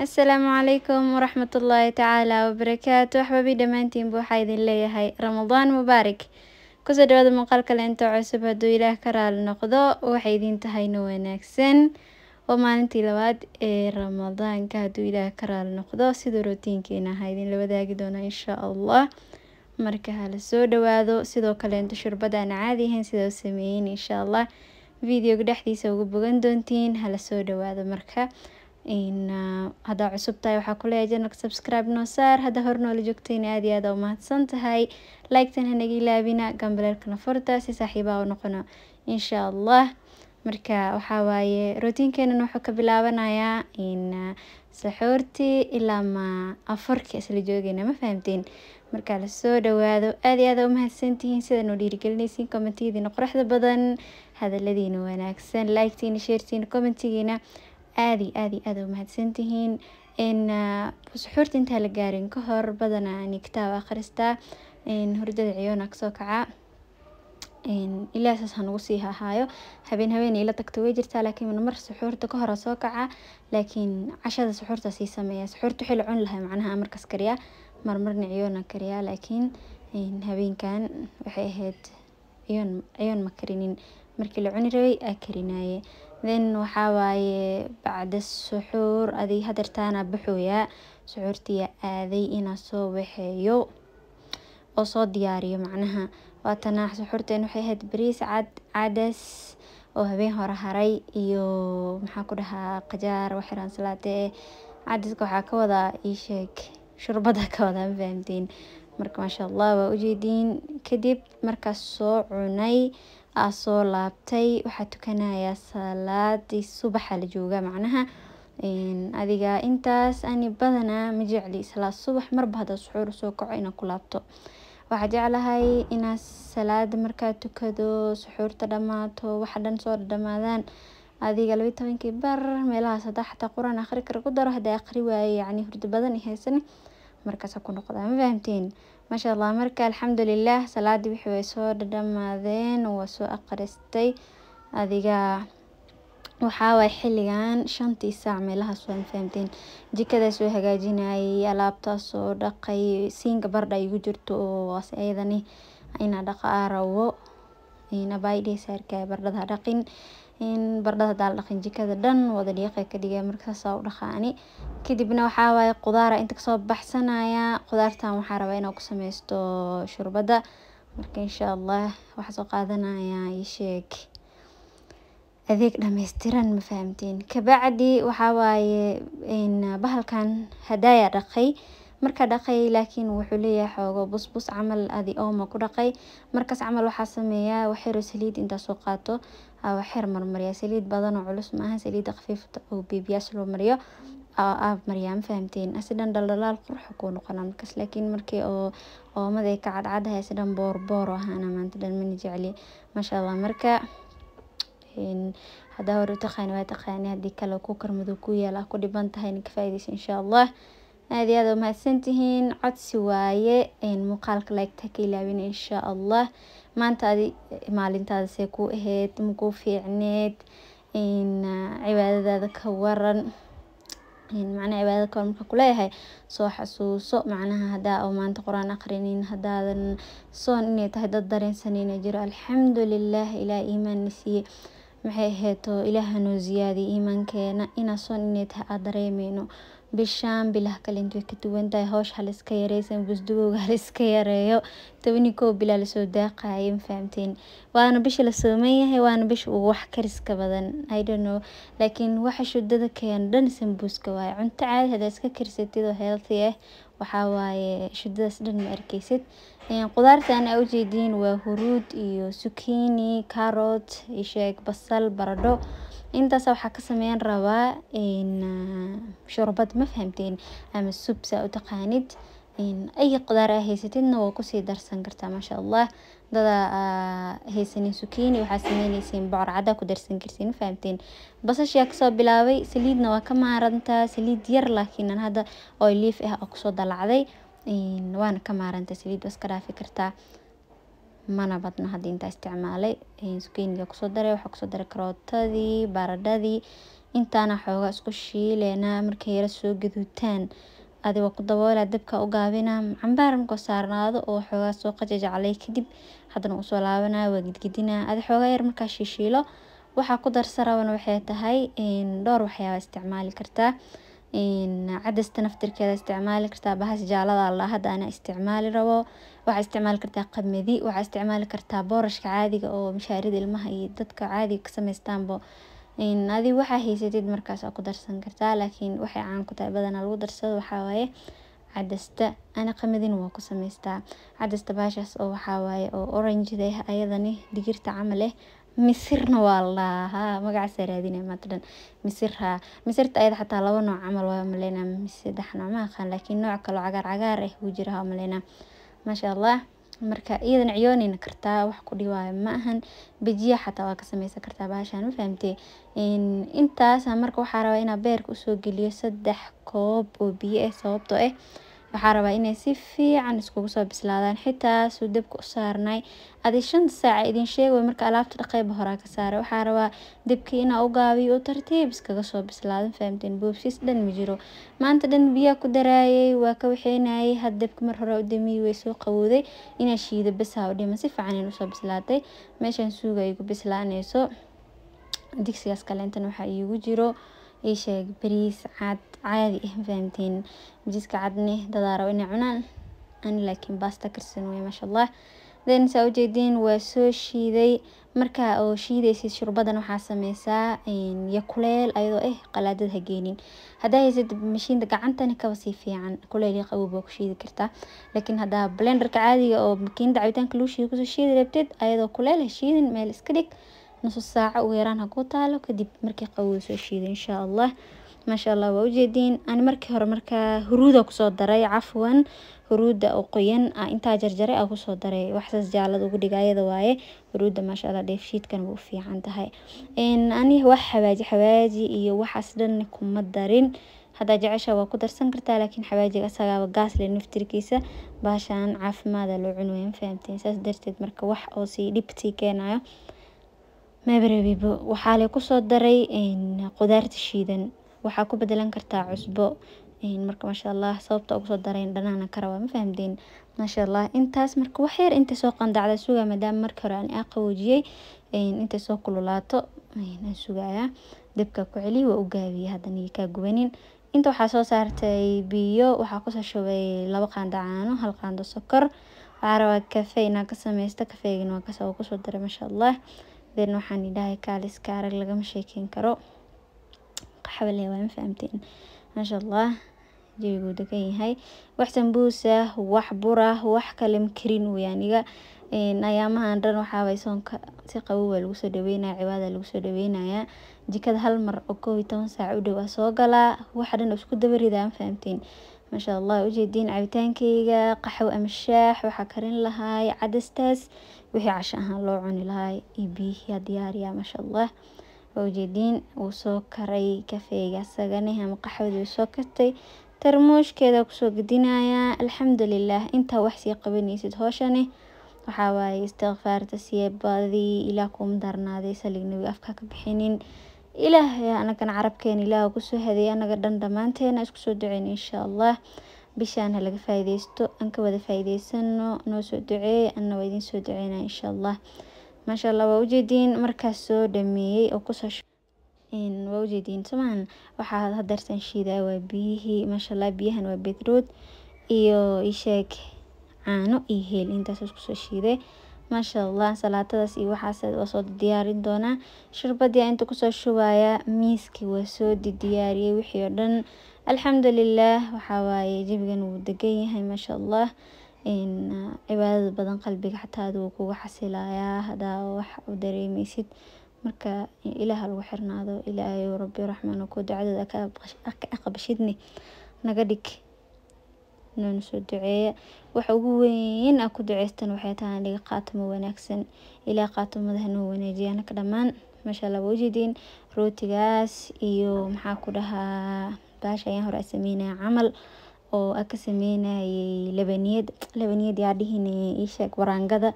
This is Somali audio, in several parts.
asalaamu calaykum waraxmat ullaahi tacaala wabarakaatu axbabi dhammaantiin bu waxaa idin leeyahay ramadaan mubaarak kusoo dhawaada muuqaal kaleento cusub hadduu ilaah ka raali noqdo waxay idin tahay no wanaagsan oo maalintii labaad ee ramadaanka hadduu ilaah ka raali noqdo siduu rootiinkeena ahaa idinla wadaagi doona inshaa allah marka hala soo dhawaado sidoo kaleento shurbada aan caadi ahayn sidaa u sameeyeyn inshaa allah videoga dhexdiisa ugu bogan doontiin hala soo dhawaado marka Uh, hadaa cusub tahay waxaa kuleeyahay janalka subscribe noo saar hadda hor noola joogtayna aad iyo aada u mahadsan tahay laigtan hanaga ilaabina gambaleerkana furta si saaxiibaa u noqono insha allah marka waxaa waaye rootiinkeenan wuxuu ka bilaabanayaa in uh, saxoortii ilaa ma afarkii isla joogeyna ma fahamteen markaa lasoo dhawaado aad iyo aada u mahadsantihiin sidanuu dhiirigelinaysiin commentiyadiina qoraxda badan hadaladiina wanaagsan like-tiina sheertiina commentigiina aad iyo aad iyo aad umahadsantihiin in ah, suxuurta intaa la gaarin ka hor badanaa ah, ani kitaab akhristaa hurdada ciyoona kasoo kacaa ilaa saas ha nagu sii hahaayo habeen habeenay la tagto way jirtaa laakiin mar suxuurta ka hora soo kaca laakiin cashada suxuurta sii sameeya suxuurta wixii la cuni lahay macnaha markas kariyaa marmarna ciyoona kariyaa laakiin habeenkan waxay ahayd ciyoon ma karinin markii la cuni rabay aa karinaaye then waxaa waaye bacda suxuur adig hadeertaana baxooyaa suxuurtiya aaday inaa soo waxeeyo oo soo diyaariyo macnaha waatana suxuurteen waxay ahayd bariis cad cadas oo habeen hore haray iyo maxaa ku dhahaa qajaar waxiraan salaate cadaska waxaa ka wadaa iisheeg shurbada ka wadaa ma fahamtiin marka maasha allah waa ujeediin kadib markaas soo cunay aa soo laabtay waxaa tukanayaa salaadii subaxa la jooga macnaha adiga intaas ani badanaa ma jecli salaad subax marba hadaa suxuur soo kaco inaan ku laabto waxaa jeclahay inaa salaada markaa tukado suxuurta dhamaato waxa dhan soo dhamaadaan adiga labiyi tobankii bar meelahaas hadaa xataa qur-aan kara ku daro hadaa aqri waaye yacni hurdo badan i haysani markaas ku noqda ma fahamteen maasha allah marka alxamdulilah salaadii wixii way soo dhadhamaadeen waa soo aqristay adiga waxaawaay xilligan shantii saac meelaha waan fahamteen jikadaas oo hagaajinayay alaabtaas soo dhaqay siinka bardha igu jirto ooas ayadani ina dhaqa a rabo ina baydhesaarka dhaqin in bardhada daal dhaqan jikada dhan wada dhiiqa ka dhigay markaasa u dhaqaani kadibna waxaa waaye qudaara inta kasoo baxsanaya qudaartan waxaa rabaa inaa ku sameysto shurbada marka insha allah waxaa soo qaadanaya isheeg adeeg dhameystiran ma fahamtiin kabacdi waxaa waaye bahalkan hadaaya dhaqay marka dhaqay laakiin wuxuu leeyahay xoogo busbus camal adi ooma ku dhaqay markaas camal waxaa sameeyaa waxyaro saliid intaasoo qaato waxyar marmariya saliid badanoo culus maaha saliida khafiifta oo biibiyaasha loo mariyo aab mariyaa fahamteen asidan dhaldhalaal qurx kuu noqona markaas laakiin markii oo oomada ka cadcadahay asidhan boorboor ahaana maanta dhan mana jecli maasha allah marka haddaa hore u waa taqaani haddii kale kuu karmadow ku yaala ah ku dhiban tahay ka faa'iidaysa insha allah aad iyo aad mahadsantihiin codsi waaye muuqaalka laygta ka ilaawin insha allah maanta adi maalintaada see kuu aheyd makuu fiicneed cibaadadaada ka waran macnaha cibaadada ka waran kuleeyahay soo xasuuso macnaha hadaa oo maanta qur-aan aqrinin hadaadan soon inay tahay dad dareensanayna jiro alxamdulilah ilaa iimaanna siiyey maxay aheeto ilaahanoo ziyaadiya iimaankeena inaa soon inay tahay aad dareemeyno bishaan bilah kalint way ka duwantahay hoosh haliska yareysan busdugowga haliska yareeyo tobani koo bilaa lasoo daaqaya mafahamteen waana bisha la sooman yahay waana bisha uu wax kariska badan idno laakiin waxa shudada keena dhan sambuuska waaye cunto caadi hadaa iska karisatid oo healthy ah eh, waxawaaye shudadaas dhan ma arkeysid qudaartan aa ujeediin waa huruud iyo sukini carot isheeg basal baradho intaas waxaa ka sameyn rabaa shurbad ma ama sub saa u taqaanid ay qudaar aa haysatidna waa kusii darsan kartaa maasha allah dadaa haysanin sukini waxaa sameyneyseen bocor ku darsan kartiin fahamteen basashaa kasoo bilaabay saliidna waa ka maarantaa saliid yar laakiinan hadda oo liif ah oo kusoo dalacday waana ka maarantaa saliid waa iska dhaafi kartaa mana badna hadda intaa isticmaalay sukeeniga kusoo daray waxaa kusoo daray karootadii baradhadii intaana xoogaa isku shiileenaa markay yara soo gaduutaan adi waa ku daboolaa dabka u gaabina cambaar markoo saarnaado oo xoogaa soo qajajaclay kadib haddana usoo laabanaya waa gidgidinaa adi xoogaa yar markaa shiishiilo waxaa ku darsa rabana waxay tahay dhowr waxyaaba isticmaali kartaa cadasta naftirkeeda isticmaali kartaa bahas jaalada la hadda ana isticmaali rabo waxaa isticmaali kartaa qamadi waxaa isticmaali kartaa boorashka caadiga oo mishaarida ilmaha iyo dadka caadiga ka samaystaanbo adi waxaa haysatid markaas ku darsan kartaa laakiin waxay caan ku tahay badana lagu darsado waxawaaye cadasta ana qamadina waa ku samaystaa cadasta baashaas oo waxawaaye oo oranjida ayadani digirta camal eh misirna waa la dhahaa magacaasa raadinaya maanta dhan misir misirta ayada xataa laba nooc camal waa maleyna saddex nooc ma aqaan laakiin nooc kaloo cagaar cagaar ah eh wuu jira haa maasha allah marka iyadana ciyoonayna kartaa wax ku dhiwaayo ma ahan bejiya xataa waa ka sameysan kartaa baashaan ma fahamtee intaasa ah marka waxaa rabaa inaa beerka usoo geliyo saddex koob oo biyo eh sababtoo ah waxaa rabaa inay si fiican iskugu soo bislaadaan xitaasuu dabka u saarnay adi shanta saaca idin sheegay marka alaabta qeyba horaa ka saara waxaa rabaa dabkii inaa u gaabiyo u tartiib iskaga soo bislaadan fahamteen boobsiis dhan ma jiro maanta dhan biyaa ku daraayay waa ka waxeynayay had dabka mar hore u damiyi way soo qawooday inaa shiida basaa u dhima si fiican in usoo bislaatay meeshaan suuga igu bislaanayso digsigaas kaleentana waxaa iigu jiro ii sheeg bariis cad caadi eh ah, mafahamteen bariiska cadne dadaa rabo inay cunaan ani laakiin baasta karsan wey maasha allah then saa ujeedin waa soo shiiday markaa oo shiidaysid shurbadan waxaa sameysaa yo kuleel ayadoo ah qalaadad hageenin hadaa haysid mashiinda gacantani kaba sii fiican kuleel iyo qabow baa ku shiidi kartaa laakiin hadaa blenderka caadiga oo makiinada cabitaanka lagu shiido kusoo shiidi rabtid ayadoo kuleel ha ah, shiidin meel iska dhig nus saaco ugu yaraan haku taalo kadib markii qawow shiido insha allah maasha allah waa ujeediin aan markii hore markaa huruuda kusoo daray cafwan huruuda oo qoyan ah, intaa jarjaray a kusoo daray waxsaas jaalada ugu dhiga ayada waaye huruuda maasha allah dheefshiidkan waa fiican tahay ani wax xawaaji xawaaji iyo waxaas dhan kuma darin haddaa jeceshaa waa ku darsan kartaa laakiin xawaajiga asagaaba gaasle naftirkiisa baashaan caafimaada loo cunwaya ma fahamteen saas darteed marka wax oo sii dhibtii keenayo mabareebiba waxaa la kusoo daray qudaarta shiidan waxaa ku bedelan kartaa cusbo marka maasha allah sababta ugu soo dareen dhanaana ka ma fahamteen maasha allah intaas marka wax inta soo qandacda sugaa maadaama marka hore aan aa qawoojiyey intay soo kululaato aan sugayaa dabka ku celi waa u gaabiya haddana iyo kaa gubanin inta waxaa soo saartay biyo waxaa kusoo shubay laba qaando caano hal qaando sokor waxaa rabaa kafe inaa ka sameysto kafeygana waa kasoo kusoo daray maasha then waxaan idahay kaali iska arag lagama sheekeyn karo qaxwale waa mafahamteen maasha allah jawiguu degan yahay wax sambuusa wax bura wax kale makarin wey aniga ayaamahan dhan waxaaway soonka si qabow waa lagu soo dhaweynaya cibaada lagu soo dhaweynaya jikada hal mar oo koob iyo toban saac u dhow a soo galaa waxa dhan isku dabaridaa ma fahamteen maasha allah ujeediin cabitaankayga qaxow ama shaax waxaa karin lahaay cadastaas wixii casho ahaan loo cuni lahaay iyo biyihiyaa diyaariya maasha allah waa ujeediin wuu soo karay kafeega asagane ama qaxwadi wuu soo kartay tarmuushkeeda kusoo gadinaya alxamdulilah intaa wax sii qabanaysid hooshani waxaa waaye istikfaarta siye ilaa kuma darnaaday saliig nabi afka ka bixinin ilaahay anagana carabkeena ilaah kusoo hadeeye anaga dhan dhammaanteena iskusoo duceyn insha allah bishaan ha laga faaideysto aan ka wada faaideysano noo soo duceey anna waa idiin soo duceyna insha allah maasha allah waa ujeediin markaas soo dhameeyey oo kusoo waa ujeediin somaan waxaa hadeertaan shiidaa waa biyihii maasha allah biyahan waa bedrood iyo isheeg caano iyo heel intaas iskusoo shiiday maasha allah salaatadaas iyo waxaas waa soo diyaarin doonaa sharbadii inta kusoo shubaya miiskii waa soo diyaariyay wixii oo dhan alxamdulilaah waxawaaye jebigan wuu degan yahay maasha allah cibaadada badan qalbiga xataa aduu kuga xasilayaa hadaa wax u dareemeysid marka ilaaha lagu xirnaado ilaahay rabbi raxmaan ku dacdada aqabashidni naga dhig noo soo duceeya waxa ugu weyn aa ku duceystaan waxay tahay in laga wanaagsan ilaa qaatimada hanoo wanaajiya anaka dhammaan maasha waa ujeediin rootigaas iyo maxaa ku dhahaa baasha ayaan hore sameynaya camal oo aa ka sameynayay labaniyad labaniyad yaa dhihine iisheeg waraangada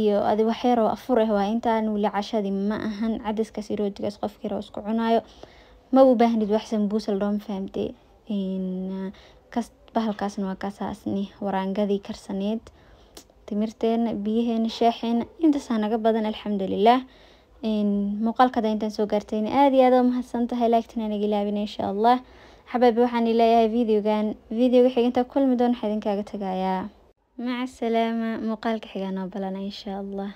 iyo adi waxyar afur ah waa intaan weli cashadi ma ahan cadaskaas iyo rootigaas qof kale isku cunayo ma u baahnid wax sambuusa ladhooma fahamte ah, kasta bahalkaasna waa kaasaasni waraangadii karsaneed timirteena biyaheena sheexeena intaasaa naga badan alxamdulilah muuqaalkada intaan soo gaartayna aada iyo aada umahadsan tahay laagtan anaga ilaabina insha allah xabaabi waxaan ileeyahay videogan videoga xiginta kulmi doon waxaa idinkaaga tagayaa maca asalaama muuqaalka xigaan oo balana insha allah